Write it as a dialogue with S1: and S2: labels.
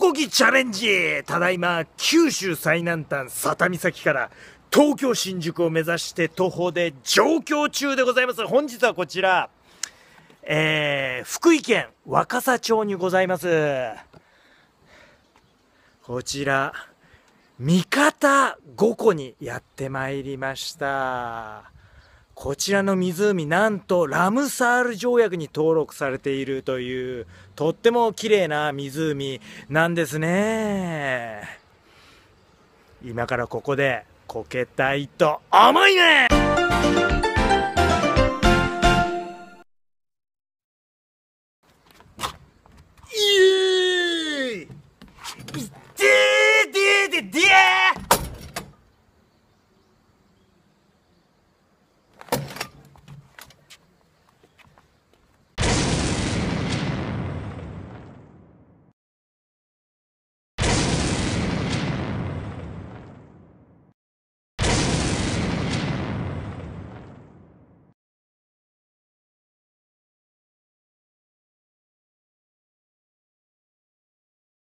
S1: こぎチャレンジただいま九州最南端佐多岬から東京新宿を目指して徒歩で
S2: 上京中でございます本日はこちらえー、福井県
S1: 若狭町にございますこちら三方五湖にやってまいりましたこちらの湖なんとラムサール条約に登録されているというとっても綺麗な湖なんですね今からここでこけたいと
S3: 思いね